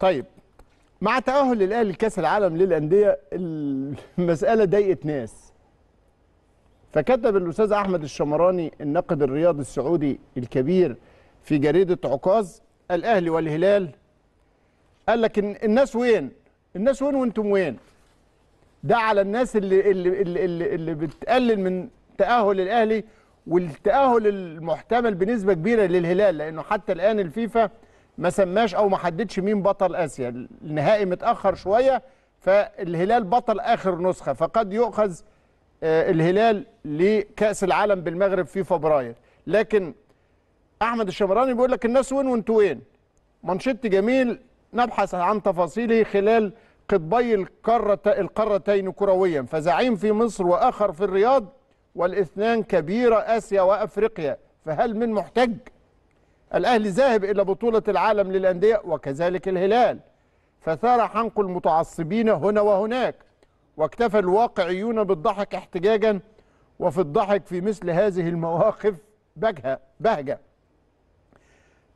طيب مع تأهل الأهلي لكأس العالم للأندية المسألة ضايقت ناس فكتب الأستاذ أحمد الشمراني الناقد الرياضي السعودي الكبير في جريدة عكاظ الأهلي والهلال قال لك الناس وين؟ الناس وين وأنتم وين؟ ده على الناس اللي اللي اللي, اللي, اللي بتقلل من تأهل الأهلي والتأهل المحتمل بنسبة كبيرة للهلال لأنه حتى الآن الفيفا ما سماش او ما حددش مين بطل اسيا النهائي متاخر شويه فالهلال بطل اخر نسخه فقد يؤخذ آه، الهلال لكاس العالم بالمغرب في فبراير لكن احمد الشمراني بيقول لك الناس وين وانتوا وين منشط جميل نبحث عن تفاصيله خلال قطبي القارة القارتين كرويا فزعيم في مصر واخر في الرياض والاثنان كبيره اسيا وافريقيا فهل من محتج الأهلي ذاهب إلى بطولة العالم للأندية وكذلك الهلال فثار حنق المتعصبين هنا وهناك واكتفى الواقعيون بالضحك احتجاجا وفي الضحك في مثل هذه المواقف بجهة بهجة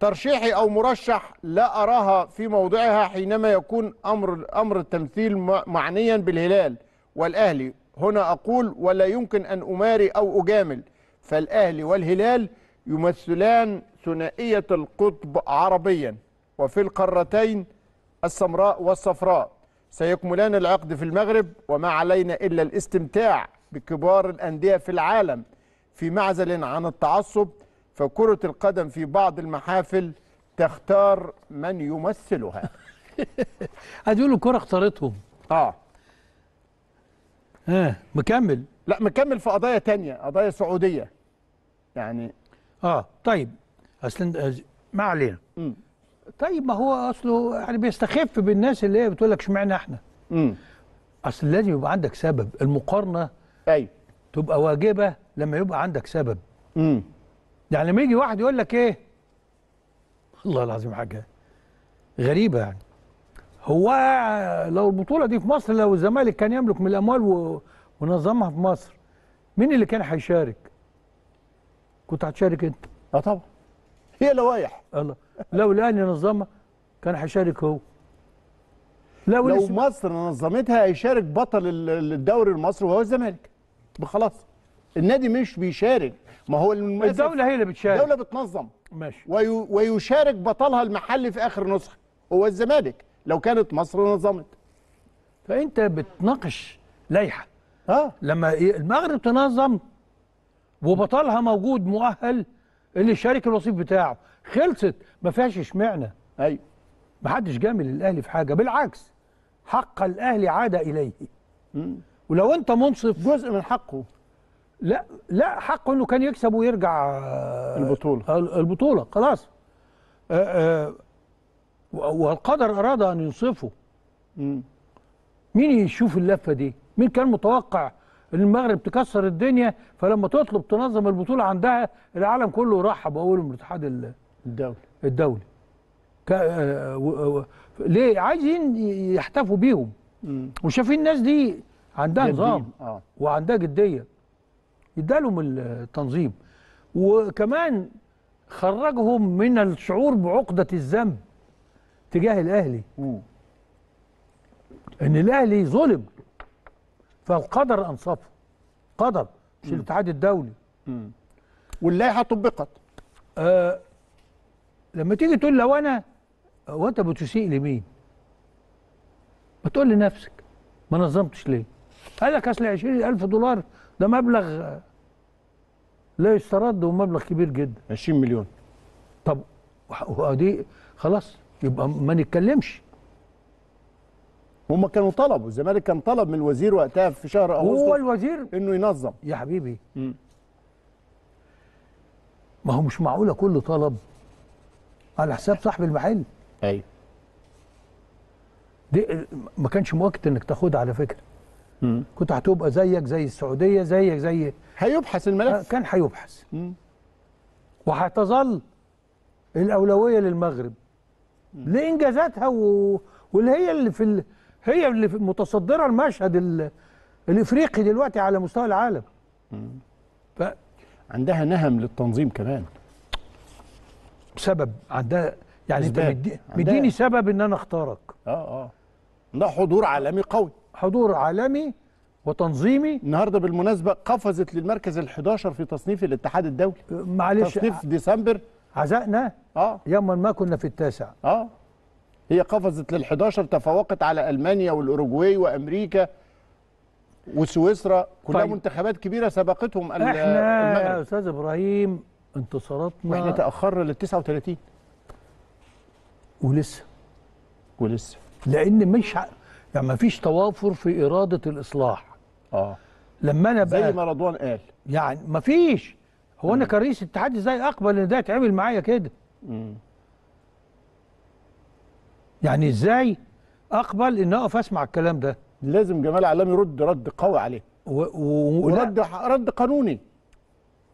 ترشيحي أو مرشح لا أراها في موضعها حينما يكون أمر, أمر التمثيل معنيا بالهلال والأهلي هنا أقول ولا يمكن أن أماري أو أجامل فالأهلي والهلال يمثلان ثنائية القطب عربيا وفي القارتين السمراء والصفراء سيكملان العقد في المغرب وما علينا إلا الاستمتاع بكبار الأندية في العالم في معزل عن التعصب فكرة القدم في بعض المحافل تختار من يمثلها هتقولوا الكرة اختارتهم اه اه مكمل لا مكمل في قضايا تانية قضايا سعودية يعني اه طيب اصل ما علينا مم. طيب ما هو اصله يعني بيستخف بالناس اللي هي بتقول لك اشمعنى احنا مم. اصل لازم يبقى عندك سبب المقارنه ايوه تبقى واجبه لما يبقى عندك سبب امم يعني لما يجي واحد يقول لك ايه الله العظيم حاجه غريبه يعني هو لو البطوله دي في مصر لو الزمالك كان يملك من الاموال ونظمها في مصر مين اللي كان هيشارك كنت هتشارك انت اه طبعا هي لوائح الله لو الاهلي نظمها كان هيشارك هو لو, لو مصر نظمتها هيشارك بطل الدوري المصري وهو الزمالك خلاص النادي مش بيشارك ما هو الدوله هي اللي بتشارك الدوله بتنظم ماشي وي ويشارك بطلها المحلي في اخر نسخه هو الزمالك لو كانت مصر نظمت فانت بتناقش لائحه اه لما المغرب تنظم وبطلها موجود مؤهل اللي شارك الوصيف بتاعه خلصت ما فيهاش اشمعنى ايوه ما حدش جامل الاهلي في حاجه بالعكس حق الاهلي عاد اليه مم. ولو انت منصف جزء من حقه لا لا حقه انه كان يكسب ويرجع آه، البطوله البطوله خلاص آه، آه، والقدر اراد ان ينصفه مم. مين يشوف اللفه دي مين كان متوقع المغرب تكسر الدنيا فلما تطلب تنظم البطوله عندها العالم كله رحب واول الاتحاد الدولي الدولي آه، آه، ليه عايزين يحتفوا بيهم وشايفين الناس دي عندها نظام آه. وعندها جديه يدالهم التنظيم وكمان خرجهم من الشعور بعقده الذنب تجاه الاهلي مم. ان الاهلي ظلم فالقدر انصفه قدر مش الاتحاد الدولي واللائحه طبقت آه لما تيجي تقول لو انا هو انت بتسيء لمين؟ ما تقول لنفسك ما نظمتش ليه؟ قال لك اصل 20000 دولار ده مبلغ آه، لا يسترد ومبلغ كبير جدا 20 مليون طب ودي خلاص يبقى ما نتكلمش هم كانوا طلبوا الزمالك كان طلب من الوزير وقتها في شهر اغسطس هو الوزير انه ينظم يا حبيبي م. ما هو مش معقوله كل طلب على حساب صاحب المحل ايوه دي ما كانش مؤكد انك تاخدها على فكره مم. كنت هتبقى زيك زي السعوديه زيك زي هيبحث الملف آه، كان هيبحث وهتظل الاولويه للمغرب لانجازاتها و... واللي هي اللي في ال... هي اللي متصدره المشهد الافريقي دلوقتي على مستوى العالم ف عندها نهم للتنظيم كمان سبب عندها يعني انت مدي مديني سبب ان انا اختارك اه اه ده حضور عالمي قوي حضور عالمي وتنظيمي النهارده بالمناسبه قفزت للمركز ال11 في تصنيف الاتحاد الدولي معلش تصنيف ديسمبر عزقنا اه يوما ما كنا في التاسع اه هي قفزت لل 11 تفوقت على المانيا والاوروجواي وامريكا وسويسرا كلها طيب. منتخبات كبيره سبقتهم احنا المغرب. يا استاذ ابراهيم انتصاراتنا واحنا تاخرنا لل 39 ولسه ولسه لان مش ع... يعني ما فيش توافر في اراده الاصلاح اه لما انا بقى زي ما رضوان قال يعني ما فيش هو انا كرئيس اتحاد ازاي اقبل ان ده يتعمل معايا كده امم يعني ازاي اقبل ان اقف اسمع الكلام ده لازم جمال علام يرد رد قوي عليه و... و... ورد رد قانوني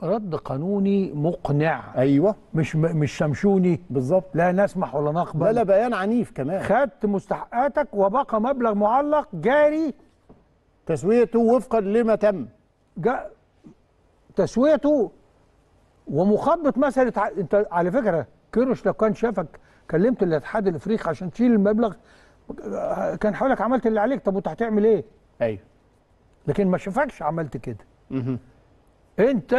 رد قانوني مقنع ايوه مش م... مش شمشوني بالظبط لا نسمح ولا نقبل لا لا بيان عنيف كمان خدت مستحقاتك وبقى مبلغ معلق جاري تسويته وفقا لما تم جا تسويته ومخبط مسألة انت على فكرة كيروش لو كان شافك كلمت الاتحاد الافريقي عشان تشيل المبلغ كان حولك عملت اللي عليك طب وانت هتعمل ايه؟ ايوه لكن ما شافكش عملت كده مه. انت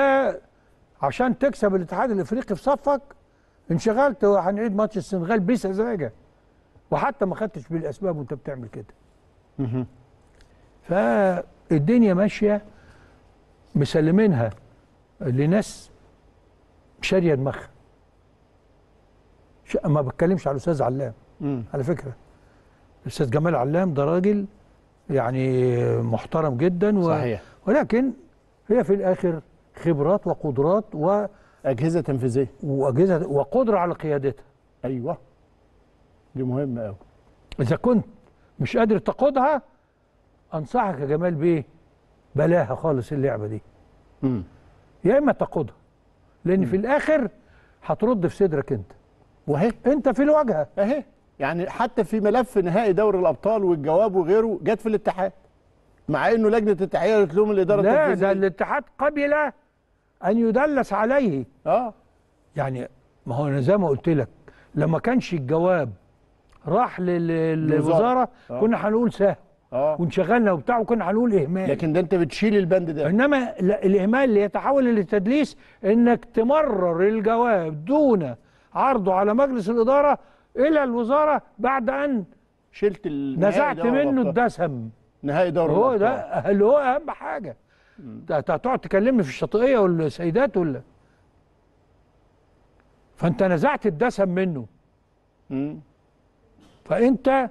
عشان تكسب الاتحاد الافريقي في صفك انشغلت وهنعيد ماتش السنغال بسذاجه وحتى ما خدتش بالاسباب وانت بتعمل كده مه. فالدنيا ماشيه مسلمينها لناس شاريه دماغها ما بتكلمش على الاستاذ علام مم. على فكره الاستاذ جمال علام ده راجل يعني محترم جدا و... صحيح. ولكن هي في الاخر خبرات وقدرات و اجهزه تنفيذيه واجهزه وقدره على قيادتها ايوه دي مهمه قوي اذا كنت مش قادر تقودها انصحك يا جمال بايه بلاها خالص اللعبه دي امم يا اما تقودها لان مم. في الاخر هترد في صدرك انت واهي انت في الواجهه اهي يعني حتى في ملف نهائي دوري الابطال والجواب وغيره جت في الاتحاد مع انه لجنه التحقيق قالت لهم الاداره لا ده الاتحاد قبل ان يدلس عليه اه يعني ما هو انا زي ما قلت لك لما كانش الجواب راح للوزاره آه. كنا هنقول سهل اه وانشغلنا وبتاع وكنا هنقول اهمال لكن ده انت بتشيل البند ده انما الاهمال اللي يتحول للتدليس انك تمرر الجواب دون عرضه على مجلس الإدارة إلى الوزارة بعد أن شلت نزعت منه الدسم نهائي دوري هو ده اللي هو أهم حاجة هتقعد تكلمني في الشاطئية والسيدات ولا فأنت نزعت الدسم منه مم. فأنت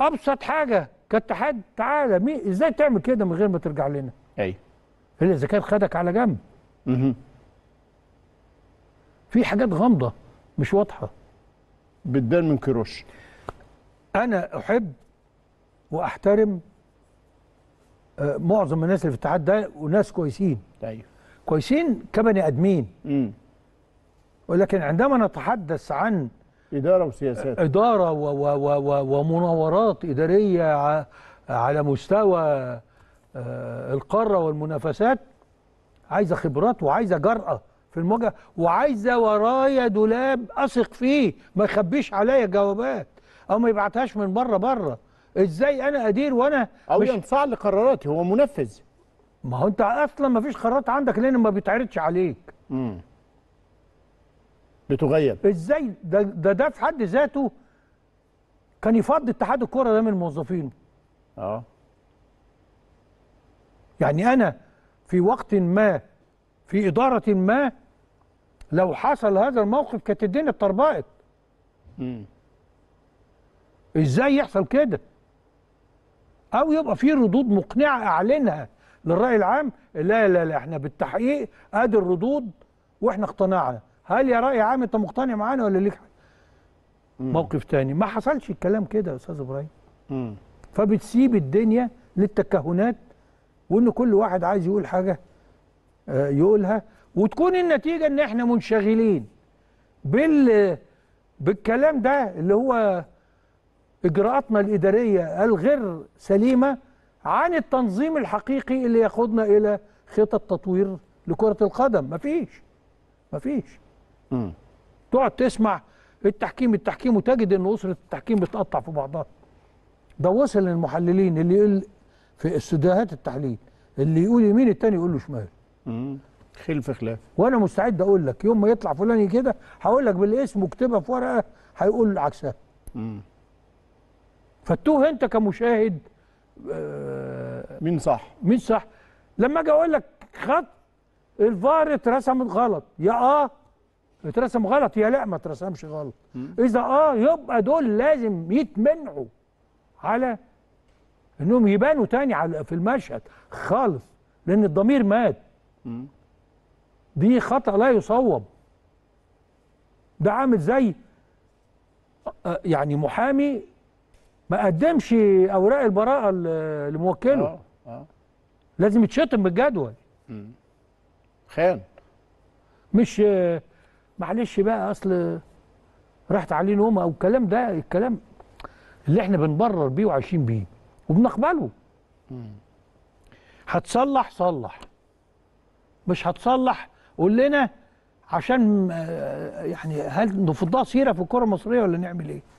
أبسط حاجة كاتحاد تعالى مين ازاي تعمل كده من غير ما ترجع لنا؟ ايوه الا اذا كان خدك على جنب. في حاجات غامضه مش واضحه بتبان من كروش انا احب واحترم آه، معظم الناس اللي في الاتحاد ده وناس كويسين ايوه كويسين كبني ادمين امم ولكن عندما نتحدث عن اداره وسياسات اداره و و و و ومناورات اداريه على مستوى آه، القاره والمنافسات عايزه خبرات وعايزه جرأه في المواجهه وعايزه ورايا دولاب اثق فيه ما يخبيش عليا جوابات او ما يبعتهاش من بره بره ازاي انا ادير وانا او مش... ينصاع لقراراتي هو منفذ ما هو انت اصلا ما فيش قرارات عندك لان ما بيتعرضش عليك امم بتغير ازاي ده ده, ده في حد ذاته كان يفض اتحاد الكره ده من موظفينه اه يعني انا في وقت ما في إدارة ما لو حصل هذا الموقف كانت الدنيا اتطربقت ازاي يحصل كده او يبقى في ردود مقنعه اعلنها للراي العام لا لا لا احنا بالتحقيق ادي الردود واحنا اقتنعنا هل يا راي عام انت مقتنع معانا ولا ليك موقف تاني ما حصلش الكلام كده يا استاذ ابراهيم فبتسيب الدنيا للتكهنات وان كل واحد عايز يقول حاجه آه، يقولها وتكون النتيجة ان احنا منشغلين بال بالكلام ده اللي هو اجراءاتنا الادارية الغير سليمة عن التنظيم الحقيقي اللي ياخدنا الى خطط تطوير لكرة القدم مفيش مفيش امم تقعد تسمع التحكيم التحكيم وتجد ان اسره التحكيم بتقطع في بعضها ده وصل للمحللين اللي يقول في استديوهات التحليل اللي يقول يمين التاني يقول له شمال خلف خلاف وانا مستعد اقول لك يوم ما يطلع فلان كده هقول لك بالاسم واكتبها في ورقه هيقول عكسها فتوه انت كمشاهد آه مين صح مين صح لما اجي اقول لك خط الفار اترسمت غلط يا اه اترسم غلط يا لا ما اترسمش غلط اذا اه يبقى دول لازم يتمنعوا على انهم يبانوا تاني على في المشهد خالص لان الضمير مات دي خطأ لا يصوب ده عامل زي آه، يعني محامي ما قدمش اوراق البراءه لموكله آه آه. لازم يتشتم بالجدول خان مش آه، معلش بقى اصل راحت عليه نومه او الكلام ده الكلام اللي احنا بنبرر بيه وعايشين بيه وبنقبله هتصلح صلح مش هتصلح قول لنا عشان آه، يعني هل نفضها سيره في الكره المصريه ولا نعمل ايه؟